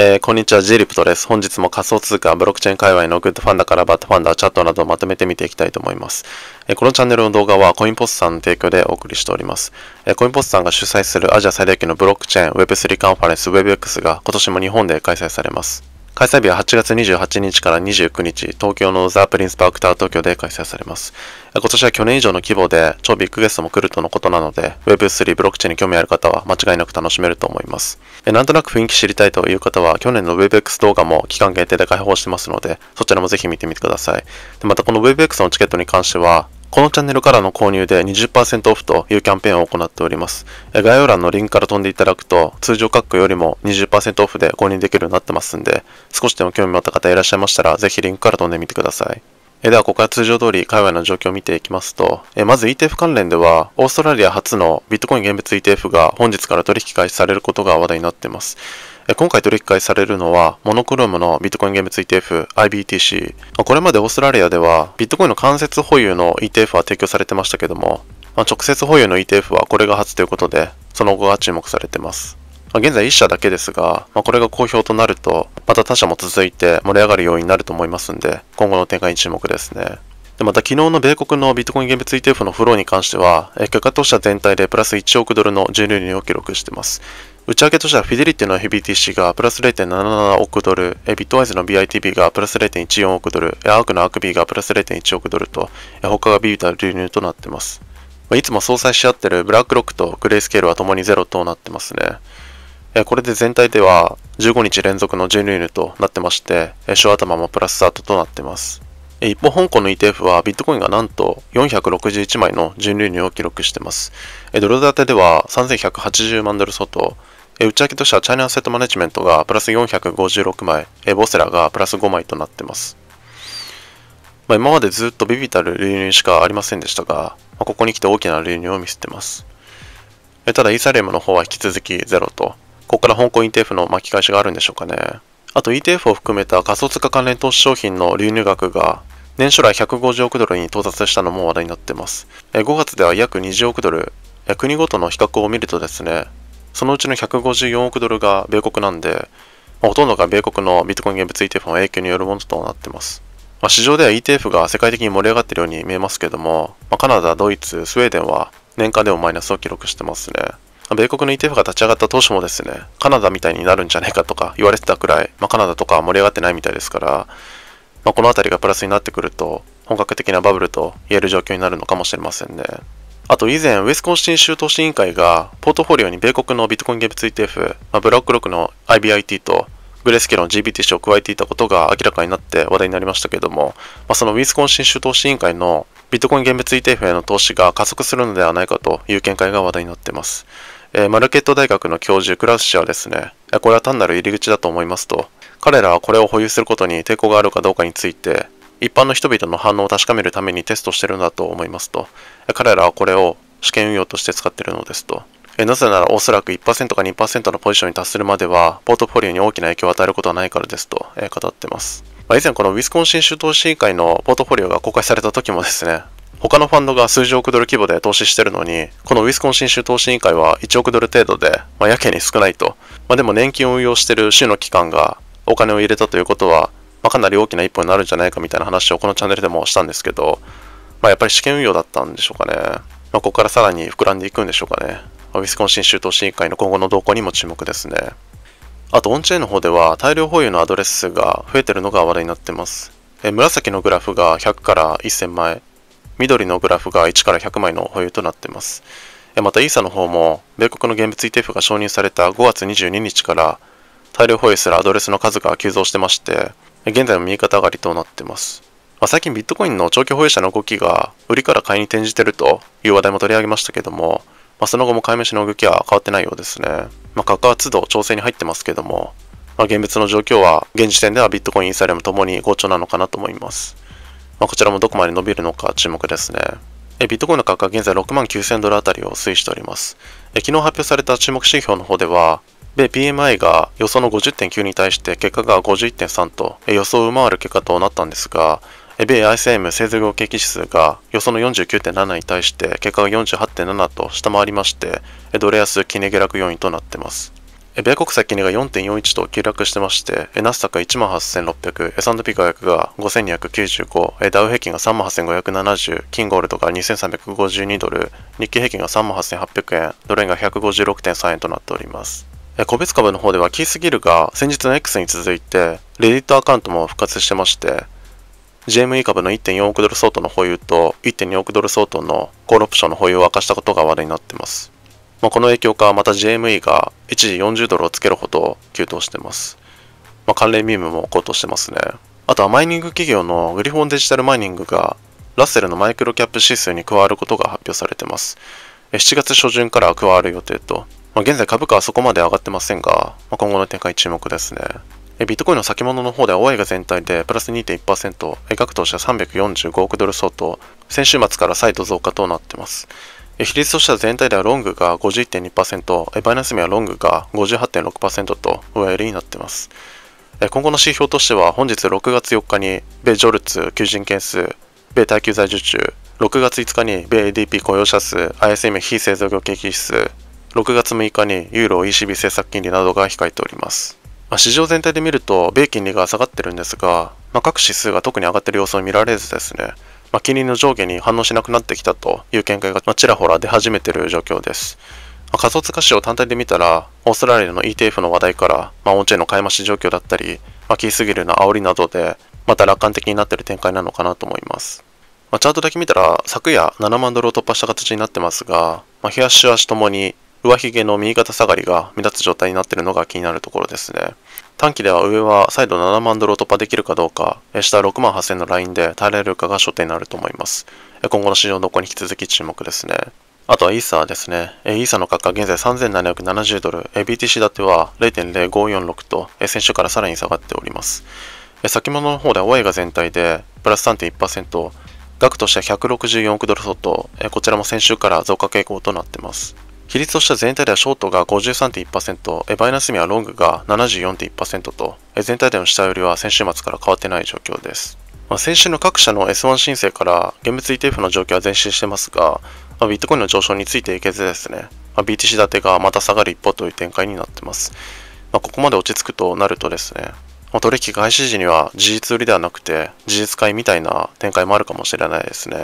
えー、こんにちは、ジリプトです。本日も仮想通貨、ブロックチェーン界隈のグッドファンダからバッドファンダ、チャットなどをまとめて見ていきたいと思います。えー、このチャンネルの動画はコインポスさんの提供でお送りしております。えー、コインポスさんが主催するアジア最大級のブロックチェーン Web3 カンファレンス WebX が今年も日本で開催されます。開催日は8月28日から29日、東京のザ・プリンスパークタワー東京で開催されます。今年は去年以上の規模で超ビッグゲストも来るとのことなので、Web3 ブロックチェーンに興味ある方は間違いなく楽しめると思います。えなんとなく雰囲気知りたいという方は、去年の WebX 動画も期間限定で開放してますので、そちらもぜひ見てみてください。でまたこの WebX のチケットに関しては、このチャンネルからの購入で20%オフというキャンペーンを行っております。概要欄のリンクから飛んでいただくと、通常価格よりも20%オフで購入できるようになってますんで、少しでも興味持った方いらっしゃいましたら、ぜひリンクから飛んでみてください。では、ここから通常通り海外の状況を見ていきますと、まず ETF 関連では、オーストラリア初のビットコイン現物 ETF が本日から取引開始されることが話題になっています。今回取引されるのは、モノクロームのビットコイン現物 ETF、IBTC。これまでオーストラリアでは、ビットコインの間接保有の ETF は提供されてましたけども、直接保有の ETF はこれが初ということで、その後が注目されてます。現在1社だけですが、これが好評となると、また他社も続いて盛り上がる要因になると思いますんで、今後の展開に注目ですね。でまた昨日の米国のビットコイン現物 ETF のフローに関しては、結果とし全体でプラス1億ドルの純流入を記録しています。内訳としてはフィデリティの FBTC がプラス0.77億ドル、ビットワイズの BITB がプラス0.14億ドル、アークのアークビーがプラス0.1億ドルと、他がビビタ流入となっています。いつも相殺し合ってるブラックロックとグレースケールは共にゼロとなってますね。これで全体では15日連続の純流入となってまして、小頭もプラススタートとなってます。一方、香港の ETF はビットコインがなんと461枚の純流入を記録してます。ドル建てでは3180万ドル相当、え内訳としてはチャイナアセットマネジメントがプラス456枚、えボセラがプラス5枚となってます。まあ、今までずっとビビたる流入しかありませんでしたが、まあ、ここに来て大きな流入を見せてます。えただイーサリアムの方は引き続きゼロと、ここから香港 ETF の巻き返しがあるんでしょうかね。あと ETF を含めた仮想通貨関連投資商品の流入額が年初来150億ドルに到達したのも話題になってます。5月では約20億ドル。国ごとの比較を見るとですね、そのうちの154億ドルが米国なんで、まあ、ほとんどが米国のビットコイン現物 ETF の影響によるものとなってます。まあ、市場では ETF が世界的に盛り上がっているように見えますけども、まあ、カナダ、ドイツ、スウェーデンは年間でもマイナスを記録してますね。米国の ETF が立ち上がった当初もですね、カナダみたいになるんじゃないかとか言われてたくらい、まあ、カナダとか盛り上がってないみたいですから、まあ、この辺りがプラスになってくると、本格的なバブルと言える状況になるのかもしれませんね。あと以前、ウィスコンシン州投資委員会が、ポートフォリオに米国のビットコインム e t f まあ、ブラックロックの IBIT と、グレースケロン GBTC を加えていたことが明らかになって話題になりましたけれども、まあ、そのウィスコンシン州投資委員会のビットコイン現物 ETF への投資が加速するのではないかという見解が話題になっています。えー、マルケット大学の教授クラウス氏はですね、これは単なる入り口だと思いますと、彼らはこれを保有することに抵抗があるかどうかについて、一般の人々の反応を確かめるためにテストしてるんだと思いますと、彼らはこれを試験運用として使ってるのですと。なぜならおそらく1%か2%のポジションに達するまでは、ポートフォリオに大きな影響を与えることはないからですと語ってます。以前このウィスコンシン州投資委員会のポートフォリオが公開された時もですね、他のファンドが数十億ドル規模で投資してるのに、このウィスコンシン州投資委員会は1億ドル程度で、まあ、やけに少ないと。まあ、でも年金を運用してる州の機関がお金を入れたということは、まあ、かなり大きな一歩になるんじゃないかみたいな話をこのチャンネルでもしたんですけど、まあ、やっぱり試験運用だったんでしょうかね。まあ、ここからさらに膨らんでいくんでしょうかね。ウィスコンシン州投資委員会の今後の動向にも注目ですね。あと、オンチェーンの方では大量保有のアドレス数が増えてるのが話題になってます。え紫のグラフが100から1000枚、緑のグラフが1から100枚の保有となってます。えまた、イーサの方も、米国の現物 ETF が承認された5月22日から、大量保有するアドレスの数が急増してまして、現在も右肩上がりとなってます。まあ、最近ビットコインの長期保有者の動きが売りから買いに転じてるという話題も取り上げましたけども、まあ、その後も買い飯の動きは変わってないようですね。まあ、価格都度調整に入ってますけども、まあ、現物の状況は現時点ではビットコイン、インサリアムともに好調なのかなと思います。まあ、こちらもどこまで伸びるのか注目ですね。えビットコインの価格は現在6万9000ドルあたりを推移しておりますえ。昨日発表された注目指標の方では、で、BMI が予想の50.9に対して結果が51.3と予想を上回る結果となったんですが、米 ICM 製造業景気指数が予想の49.7に対して結果が48.7と下回りまして、ドル安金下落要因となってます。米国債金利が4.41と急落してまして、ナスタックが18,600、S&P500 が5,295、ダウ平均が38,570、キ金ゴールドが2,352ドル、日経平均が38,800円、ドル円が156.3円となっております。個別株の方ではキースギルが先日の X に続いて、レディットアカウントも復活してまして、JME 株の1.4億ドル相当の保有と1.2億ドル相当のコールオプションの保有を明かしたことが話題になってます。まあ、この影響か、また JME が一時40ドルをつけるほど急騰してます。まあ、関連ミームも高騰してますね。あとはマイニング企業のグリフォンデジタルマイニングがラッセルのマイクロキャップ指数に加わることが発表されてます。7月初旬から加わる予定とまあ、現在株価はそこまで上がってませんが、まあ、今後の展開注目ですね。ビットコインの先物の方では OI が全体でプラス2.1%、額投資は345億ドル相当、先週末から再度増加となってます。比率としては全体ではロングが51.2%、バイナンス名はロングが58.6%と上入りになってます。今後の指標としては本日6月4日に米ジョルツ求人件数、米耐久財受注、6月5日に米 ADP 雇用者数、ISM 非製造業景気指数、6月6日にユーロ ECB 政策金利などが控えております。まあ、市場全体で見ると、米金利が下がってるんですが、まあ、各指数が特に上がってる様子を見られずですね、まあ、金利の上下に反応しなくなってきたという見解が、ちらほら出始めてる状況です。ま仮想通貨市場単体で見たら、オーストラリアの ETF の話題から、まあ、オンチェーンの買い増し状況だったり、まあ、キーすぎるな煽りなどで、また楽観的になってる展開なのかなと思います。まあ、チャートだけ見たら、昨夜7万ドルを突破した形になってますが、まあ、日足足ともに上髭の右肩下がりが目立つ状態になっているのが気になるところですね。短期では上は再度7万ドルを突破できるかどうか、下6万8000のラインで耐えられるかが焦点になると思います。今後の市場動向に引き続き注目ですね。あとはイーサーですね。イーサーの価格は現在3770ドル、BTC だては0.0546と先週からさらに下がっております。先物の方ではオが全体でプラス3.1%、額としては164億ドル相当、こちらも先週から増加傾向となっています。比率としては全体ではショートが53.1%、バイナスにはロングが74.1%と、全体での下売りは先週末から変わってない状況です。まあ、先週の各社の S1 申請から現物 ETF の状況は前進してますが、まあ、ビットコインの上昇についていけずですね、まあ、BTC 建てがまた下がる一方という展開になってます。まここまで落ち着くとなるとですね、まあ、取引開始時には事実売りではなくて事実買いみたいな展開もあるかもしれないですね。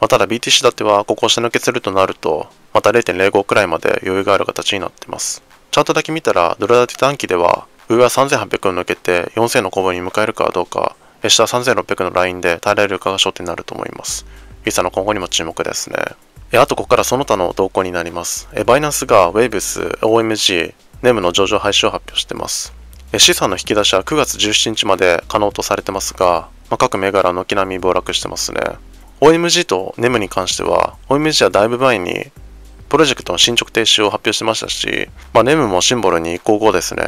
まあ、ただ BTC だってはここを下抜けするとなるとまた0.05くらいまで余裕がある形になってます。チャートだけ見たらドル建て短期では上は3800を抜けて4000の攻防に向かえるかどうか下は3600のラインで耐えられるかが焦点になると思います。イーサの今後にも注目ですね。えあとここからその他の動向になります。えバイナンスが Waves、OMG、NEM の上場廃止を発表してます。資産の引き出しは9月17日まで可能とされてますが、まあ、各銘柄軒並み暴落してますね。OMG と NEM に関しては、OMG はだいぶ前にプロジェクトの進捗停止を発表してましたし、まあ、NEM もシンボルに移行後ですね、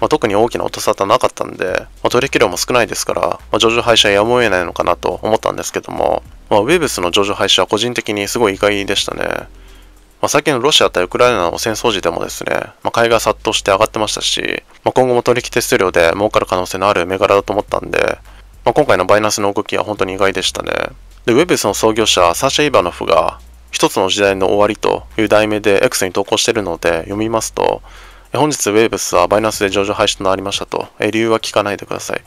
まあ、特に大きな音沙汰なかったんで、まあ、取引量も少ないですから、まあ、上場廃止はやむを得ないのかなと思ったんですけども、まあ、ウェブスの上場廃止は個人的にすごい意外でしたね。まあ、最近のロシア対ウクライナの戦争時でもですね、まあ、買いが殺到して上がってましたし、まあ、今後も取引手数料で儲かる可能性のある銘柄だと思ったんで、まあ、今回のバイナンスの動きは本当に意外でしたね。で、ウェブスの創業者、サーシャ・イバノフが、一つの時代の終わりという題名で X に投稿しているので読みますと、本日ウェブスはバイナンスで上場廃止となりましたと、え理由は聞かないでください。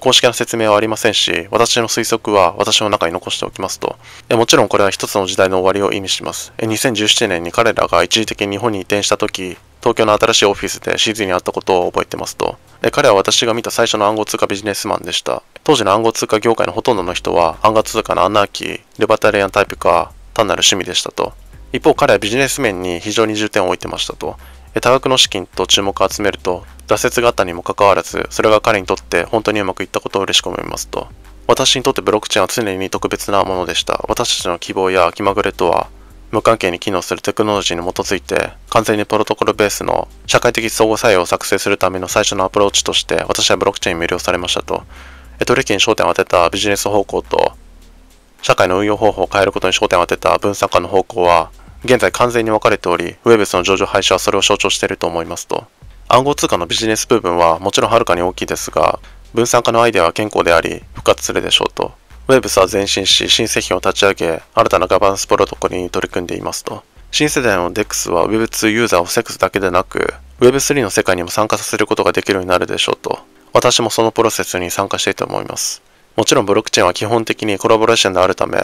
公式な説明はありませんし、私の推測は私の中に残しておきますと。もちろんこれは一つの時代の終わりを意味します。2017年に彼らが一時的に日本に移転した時、東京の新しいオフィスでシーズンに会ったことを覚えてますと。彼は私が見た最初の暗号通貨ビジネスマンでした。当時の暗号通貨業界のほとんどの人は暗号通貨のアナーキー、レバタリアンタイプか、単なる趣味でしたと。一方彼はビジネス面に非常に重点を置いてましたと。多額の資金と注目を集めると、挫折があったにもかかわらず、それが彼にとって本当にうまくいったことを嬉しく思いますと。私にとってブロックチェーンは常に特別なものでした。私たちの希望や気まぐれとは無関係に機能するテクノロジーに基づいて完全にプロトコルベースの社会的相互作用を作成するための最初のアプローチとして私はブロックチェーンに魅了されましたと取引に焦点を当てたビジネス方向と社会の運用方法を変えることに焦点を当てた分散化の方向は現在完全に分かれており、ウェブスの上場廃止はそれを象徴していると思いますと。暗号通貨のビジネス部分はもちろんはるかに大きいですが、分散化のアイデアは健康であり、復活するでしょうと。ウェブスは前進し、新製品を立ち上げ、新たなガバナンスプロトコルに取り組んでいますと。新世代の DEX は Web2 ユーザーをックスだけでなく、Web3 の世界にも参加させることができるようになるでしょうと。私もそのプロセスに参加していて思います。もちろんブロックチェーンは基本的にコラボレーションであるため、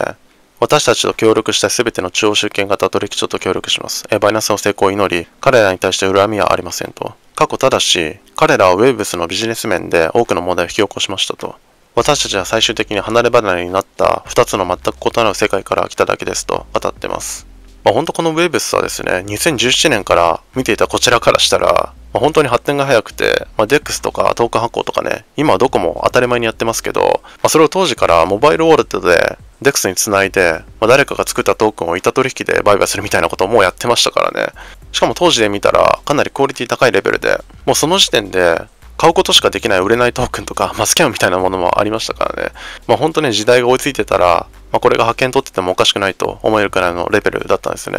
私たちと協力した全ての中央集権型取引所と協力します。えバイナンスの成功を祈り、彼らに対して恨みはありませんと。過去ただし、彼らはウェーブスのビジネス面で多くの問題を引き起こしましたと。私たちは最終的に離れ離れになった2つの全く異なる世界から来ただけですと語ってます。まあ、本当このウェーブスはですね、2017年から見ていたこちらからしたら、まあ、本当に発展が早くて、まあ、DEX とかトークン発行とかね、今はどこも当たり前にやってますけど、まあ、それを当時からモバイルウォルトで DEX につないで、まあ、誰かが作ったトークンを板取引で売買するみたいなこともやってましたからね。しかも当時で見たらかなりクオリティ高いレベルで、もうその時点で買うことしかできない売れないトークンとか、まあ、スキャンみたいなものもありましたからね。まあ、本当に時代が追いついてたら、まあ、これが派遣取っててもおかしくないと思えるくらいのレベルだったんですね。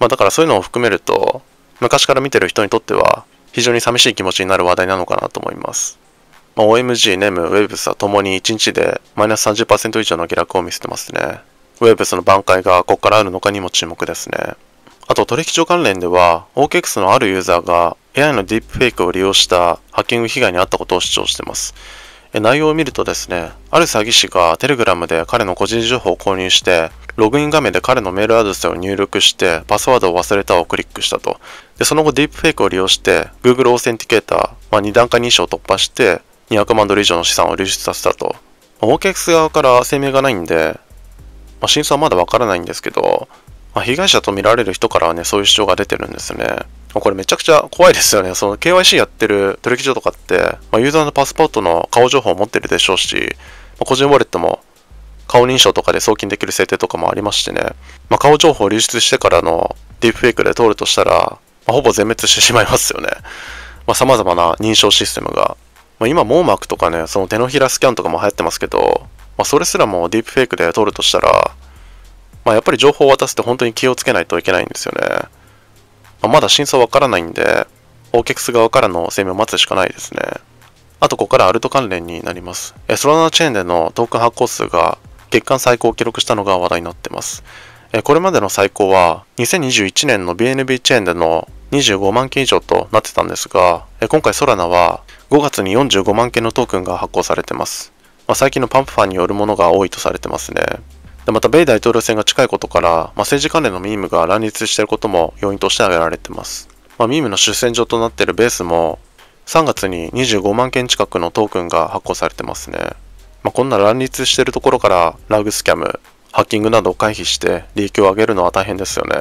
まあ、だからそういうのを含めると、昔から見てる人にとっては、非常に寂しい気持ちになる話題なのかなと思います。まあ、OMG、ネーム、ウェブスはともに1日でマイナス30%以上の下落を見せてますね。ウェブスの挽回がここからあるのかにも注目ですね。あと取引所関連では OKX のあるユーザーが AI のディープフェイクを利用したハッキング被害に遭ったことを主張してます。内容を見るとですね、ある詐欺師がテレグラムで彼の個人情報を購入して、ログイン画面で彼のメールアドレスを入力して、パスワードを忘れたをクリックしたと。で、その後ディープフェイクを利用して、Google オーセンティケーター、まあ、2段階認証を突破して、200万ドル以上の資産を流出させたと。オーケックス側から声明がないんで、まあ、真相はまだわからないんですけど、まあ、被害者と見られる人からはね、そういう主張が出てるんですね。これめちゃくちゃ怖いですよね。その KYC やってる取引所とかって、まあ、ユーザーのパスポートの顔情報を持ってるでしょうし、まあ、個人ウォレットも顔認証とかで送金できる設定とかもありましてね、まあ、顔情報を流出してからのディープフェイクで通るとしたら、まあ、ほぼ全滅してしまいますよね。まあ、様々な認証システムがまあ、今網膜とかねその手のひらスキャンとかも流行ってますけど、まあ、それすらもディープフェイクで撮るとしたら、まあ、やっぱり情報を渡すって本当に気をつけないといけないんですよね、まあ、まだ真相わからないんでオーケクス側からの声明を待つしかないですねあとここからアルト関連になりますえソラナチェーンでのトークン発行数が月間最高を記録したのが話題になってますえこれまでの最高は2021年の BNB チェーンでの25万件以上となってたんですが今回ソラナは5月に45万件のトークンが発行されてます。まあ、最近のパンプファンによるものが多いとされてますね。でまた、米大統領選が近いことから、まあ、政治関連のミームが乱立していることも要因として挙げられてます。まあ、ミームの主戦場となっているベースも、3月に25万件近くのトークンが発行されてますね。まあ、こんな乱立しているところから、ラグスキャム、ハッキングなどを回避して利益を上げるのは大変ですよね。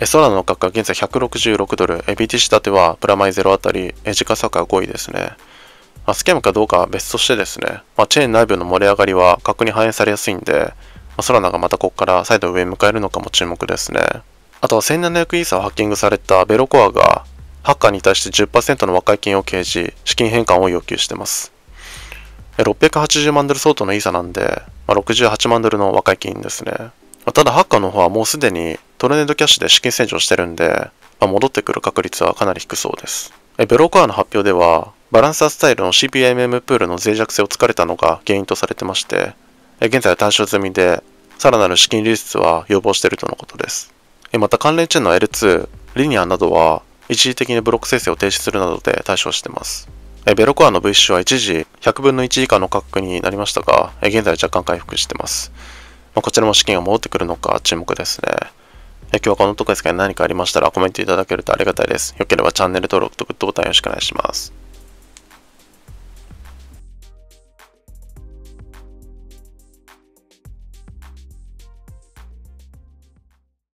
空の価格は現在166ドル、BTC 建てはプラマイゼロあたり、時価差が5位ですね。まあ、スキャムかどうかは別としてですね、まあ、チェーン内部の盛り上がりは格に反映されやすいんで、まあ、ソラナがまたここから再度上に向かえるのかも注目ですね。あとは1700イーサをハッキングされたベロコアが、ハッカーに対して10%の和解金を掲示、資金返還を要求してます。680万ドル相当のイーサなんで、まあ、68万ドルの和解金ですね。ただハッカーの方はもうすでにトルネードキャッシュで資金洗浄してるんで、まあ、戻ってくる確率はかなり低そうです。えベローカーの発表では、バランサースタイルの CPMM プールの脆弱性を突かれたのが原因とされてまして、え現在は対象済みで、さらなる資金流出は要望しているとのことです。えまた関連チェーンの L2、リニアなどは、一時的にブロック生成を停止するなどで対処してます。えベロコアの V c は一時100分の1以下の価格になりましたが、え現在若干回復してます。まあ、こちらも資金が戻ってくるのか注目ですね。今日はこのとこですが何かありましたらコメントいただけるとありがたいです。よければチャンネル登録とグッドボタンよろしくお願いします。